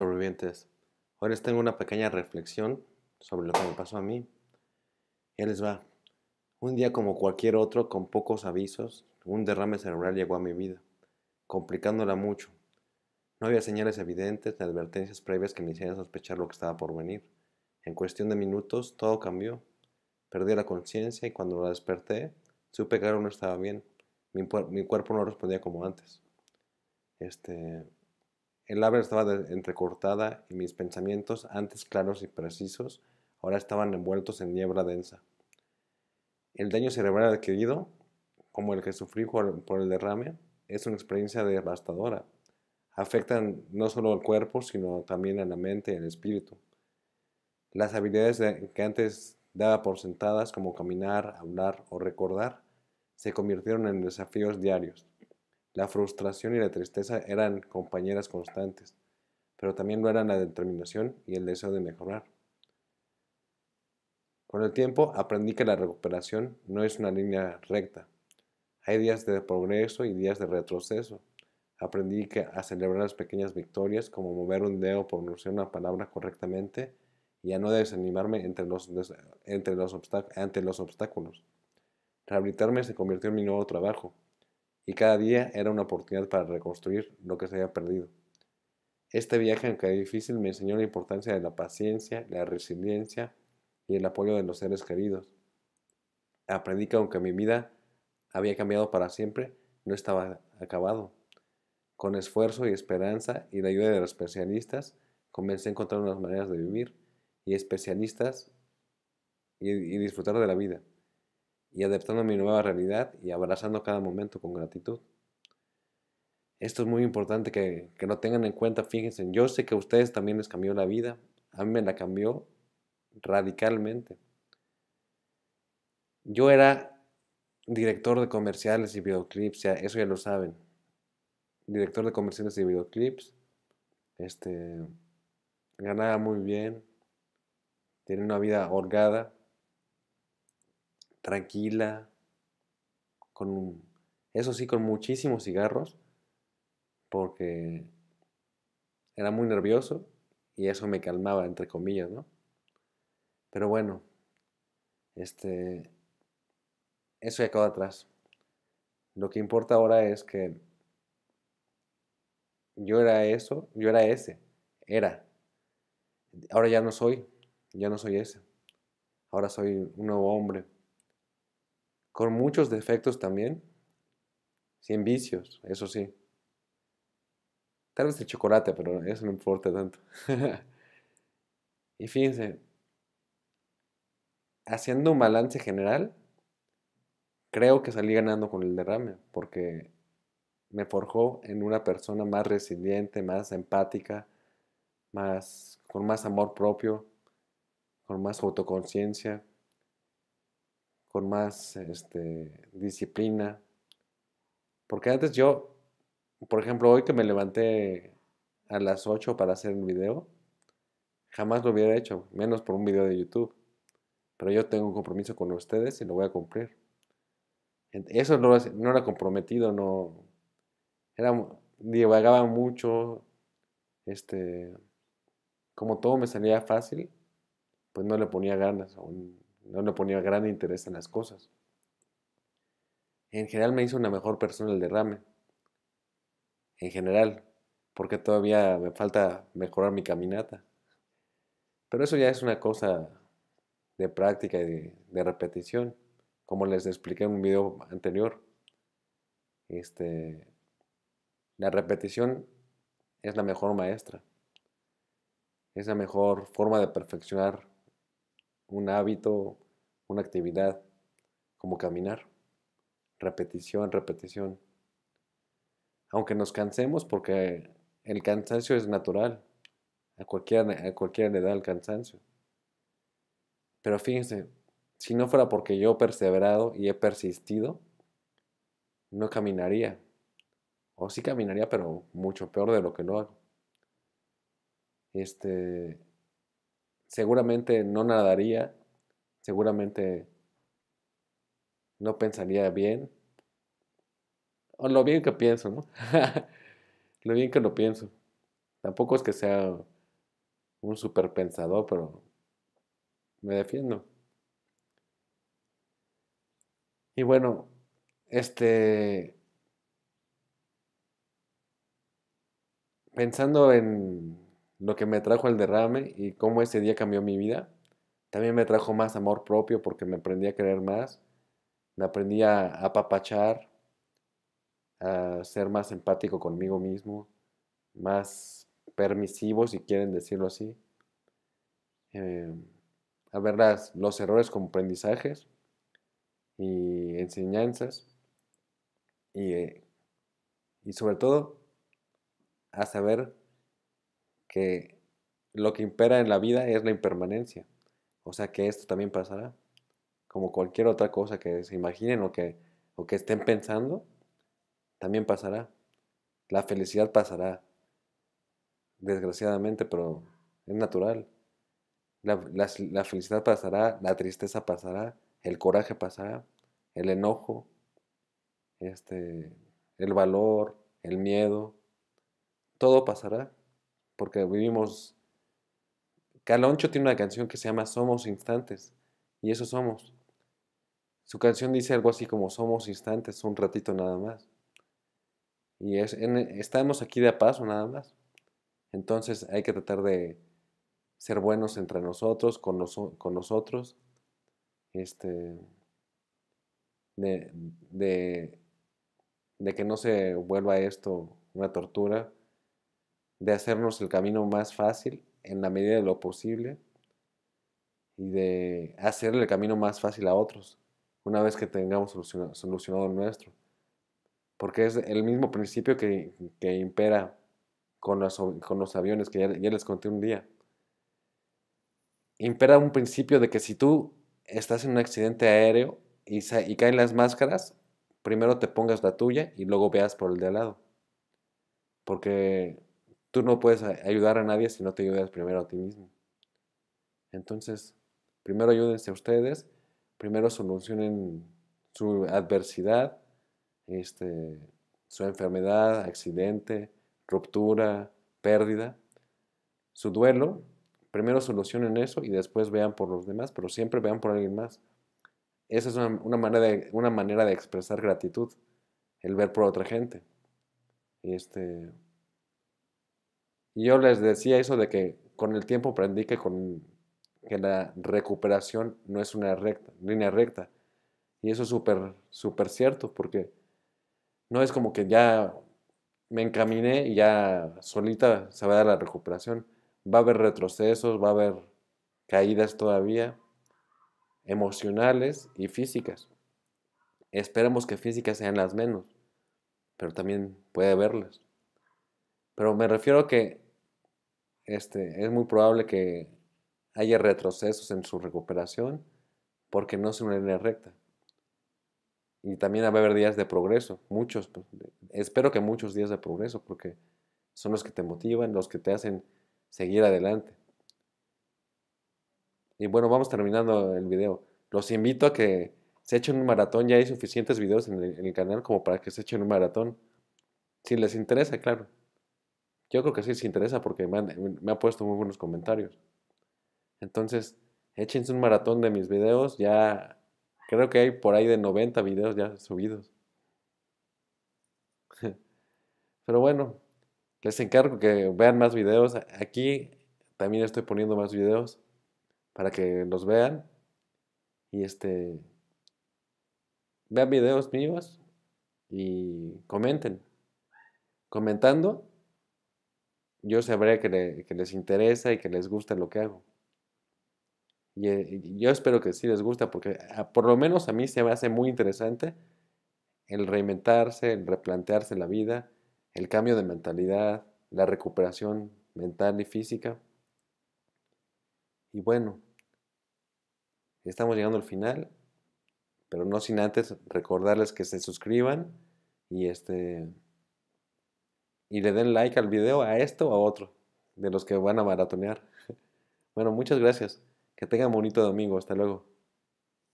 sobrevivientes. Ahora les tengo una pequeña reflexión sobre lo que me pasó a mí. él les va. Un día como cualquier otro, con pocos avisos, un derrame cerebral llegó a mi vida, complicándola mucho. No había señales evidentes ni advertencias previas que me hicieran sospechar lo que estaba por venir. En cuestión de minutos, todo cambió. Perdí la conciencia y cuando la desperté, supe que algo no estaba bien. Mi, mi, cuerpo no respondía como antes. Este, el labio estaba entrecortada y mis pensamientos, antes claros y precisos, ahora estaban envueltos en niebla densa. El daño cerebral adquirido, como el que sufrí por el derrame, es una experiencia devastadora. Afectan no solo al cuerpo, sino también a la mente y al espíritu. Las habilidades que antes daba por sentadas, como caminar, hablar o recordar, se convirtieron en desafíos diarios. La frustración y la tristeza eran compañeras constantes, pero también lo eran la determinación y el deseo de mejorar. Con el tiempo aprendí que la recuperación no es una línea recta. Hay días de progreso y días de retroceso. Aprendí que a celebrar las pequeñas victorias, como mover un dedo, pronunciar una palabra correctamente y a no desanimarme entre los, entre los ante los obstáculos. Rehabilitarme se convirtió en mi nuevo trabajo y cada día era una oportunidad para reconstruir lo que se había perdido. Este viaje, aunque difícil, me enseñó la importancia de la paciencia, la resiliencia y el apoyo de los seres queridos. Aprendí que aunque mi vida había cambiado para siempre, no estaba acabado. Con esfuerzo y esperanza y la ayuda de los especialistas, comencé a encontrar unas maneras de vivir y especialistas y disfrutar de la vida y adaptando a mi nueva realidad y abrazando cada momento con gratitud. Esto es muy importante que, que, lo tengan en cuenta, fíjense, yo sé que a ustedes también les cambió la vida, a mí me la cambió radicalmente. Yo era director de comerciales y videoclips, eso ya lo saben. Director de comerciales y videoclips, este, ganaba muy bien, tenía una vida holgada tranquila, con, eso sí, con muchísimos cigarros, porque era muy nervioso y eso me calmaba, entre comillas, ¿no? Pero bueno, este, eso ya quedó atrás. Lo que importa ahora es que yo era eso, yo era ese, era. Ahora ya no soy, ya no soy ese. Ahora soy un nuevo hombre con muchos defectos también, sin vicios, eso sí. Tal vez el chocolate, pero eso no importa tanto. y fíjense, haciendo un balance general, creo que salí ganando con el derrame, porque me forjó en una persona más resiliente, más empática, más, con más amor propio, con más autoconciencia, con más este, disciplina. Porque antes yo, por ejemplo, hoy que me levanté a las 8 para hacer un video, jamás lo hubiera hecho, menos por un video de YouTube. Pero yo tengo un compromiso con ustedes y lo voy a cumplir. Eso no, era comprometido, no. Era, divagaba mucho, este. Como todo me salía fácil, pues no le ponía ganas. A un, no me ponía gran interés en las cosas. En general me hizo una mejor persona el derrame. En general, porque todavía me falta mejorar mi caminata. Pero eso ya es una cosa de práctica y de, repetición, como les expliqué en un video anterior. Este, la repetición es la mejor maestra. Es la mejor forma de perfeccionar un hábito, una actividad como caminar. Repetición, repetición. Aunque nos cansemos, porque el cansancio es natural. A cualquiera, a le da el cansancio. Pero fíjense, si no fuera porque yo he perseverado y he persistido, no caminaría. O sí caminaría, pero mucho peor de lo que lo hago. Este, seguramente no nadaría seguramente no pensaría bien. O lo bien que pienso, ¿no? lo bien que lo pienso. Tampoco es que sea un super pensador, pero me defiendo. Y bueno, este. Pensando en lo que me trajo el derrame y cómo ese día cambió mi vida, también me trajo más amor propio porque me aprendí a creer más, me aprendí a apapachar, a ser más empático conmigo mismo, más permisivo si quieren decirlo así, eh, a ver los errores como aprendizajes y enseñanzas eh, y sobre todo a saber que lo que impera en la vida es la impermanencia. O sea que esto también pasará, como cualquier otra cosa que se imaginen o que, o que estén pensando, también pasará. La felicidad pasará, desgraciadamente, pero es natural. La, felicidad pasará, la tristeza pasará, el coraje pasará, el enojo, este, el valor, el miedo, todo pasará, porque vivimos Caloncho tiene una canción que se llama Somos Instantes, y eso somos. Su canción dice algo así como Somos Instantes, un ratito nada más. Y estamos aquí de a paso nada más. Entonces hay que tratar de ser buenos entre nosotros, con, nosotros, este, de, de que no se vuelva esto una tortura, de hacernos el camino más fácil en la medida de lo posible y de hacerle el camino más fácil a otros una vez que tengamos solucionado, el nuestro. Porque es el mismo principio que, impera con los, con los, aviones, que ya, les conté un día. Impera un principio de que si tú estás en un accidente aéreo y, y caen las máscaras, primero te pongas la tuya y luego veas por el de al lado. Porque Tú no puedes ayudar a nadie si no te ayudas primero a ti mismo. Entonces, primero ayúdense a ustedes, primero solucionen su adversidad, este, su enfermedad, accidente, ruptura, pérdida, su duelo. Primero solucionen eso y después vean por los demás, pero siempre vean por alguien más. Esa es una, manera, de, una manera de expresar gratitud, el ver por otra gente. este, yo les decía eso de que con el tiempo aprendí que, con, que la recuperación no es una recta, línea recta. Y eso es súper, súper cierto, porque no es como que ya me encaminé y ya solita se va a dar la recuperación. Va a haber retrocesos, va a haber caídas todavía, emocionales y físicas. Esperemos que físicas sean las menos, pero también puede haberlas. Pero me refiero a que este, es muy probable que haya retrocesos en su recuperación porque no es una línea recta. Y también va a haber días de progreso, muchos, pues, espero que muchos días de progreso porque son los que te motivan, los que te hacen seguir adelante. Y bueno, vamos terminando el video. Los invito a que se echen un maratón. Ya hay suficientes videos en el canal como para que se echen un maratón. Si les interesa, claro. Yo creo que sí se interesa porque me, me ha puesto muy buenos comentarios. Entonces, échense un maratón de mis videos. Ya creo que hay por ahí de 90 videos ya subidos. Pero bueno, les encargo que vean más videos. Aquí también estoy poniendo más videos para que los vean. Y este. Vean videos míos y comenten. Comentando yo sabré que, les interesa y que les gusta lo que hago. Y, eh, yo espero que sí les gusta, porque ah, por lo menos a mí se me hace muy interesante el reinventarse, el replantearse la vida, el cambio de mentalidad, la recuperación mental y física. Y bueno, estamos llegando al final, pero no sin antes recordarles que se suscriban y este y le den like al video a esto o a otro, de los que van a maratonear. Bueno, muchas gracias. Que tengan bonito domingo. Hasta luego.